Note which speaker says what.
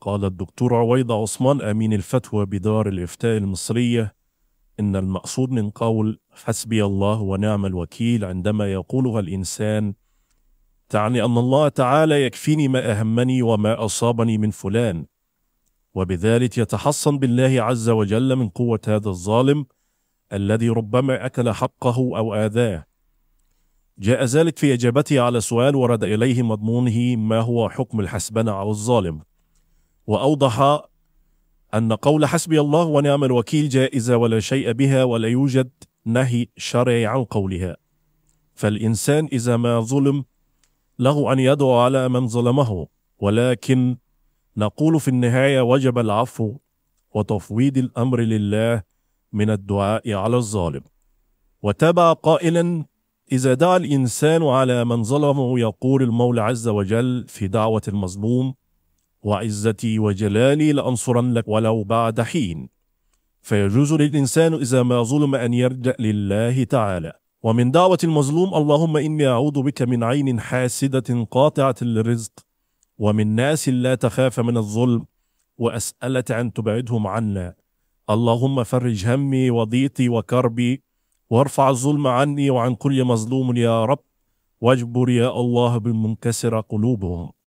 Speaker 1: قال الدكتور عويض عثمان أمين الفتوى بدار الإفتاء المصرية إن المقصود من قول حسبي الله ونعم الوكيل عندما يقولها الإنسان تعني أن الله تعالى يكفيني ما أهمني وما أصابني من فلان وبذلك يتحصن بالله عز وجل من قوة هذا الظالم الذي ربما أكل حقه أو آذاه جاء ذلك في إجابته على سؤال ورد إليه مضمونه ما هو حكم الحسبنة على الظالم واوضح ان قول حسبي الله ونعم الوكيل جائزه ولا شيء بها ولا يوجد نهي شرعي عن قولها فالانسان اذا ما ظلم له ان يدعو على من ظلمه ولكن نقول في النهايه وجب العفو وتفويض الامر لله من الدعاء على الظالم وتابع قائلا اذا دعا الانسان على من ظلمه يقول المولى عز وجل في دعوه المظلوم وعزتي وجلالي لأنصرنك ولو بعد حين فيجوز للإنسان إذا ما ظلم أن يرجع لله تعالى ومن دعوة المظلوم اللهم إني أعوذ بك من عين حاسدة قاطعة للرزق ومن ناس لا تخاف من الظلم وأسألك أن تبعدهم عنا اللهم فرج همي وضيقي وكربي وارفع الظلم عني وعن كل مظلوم يا رب واجبر يا الله بالمنكسر قلوبهم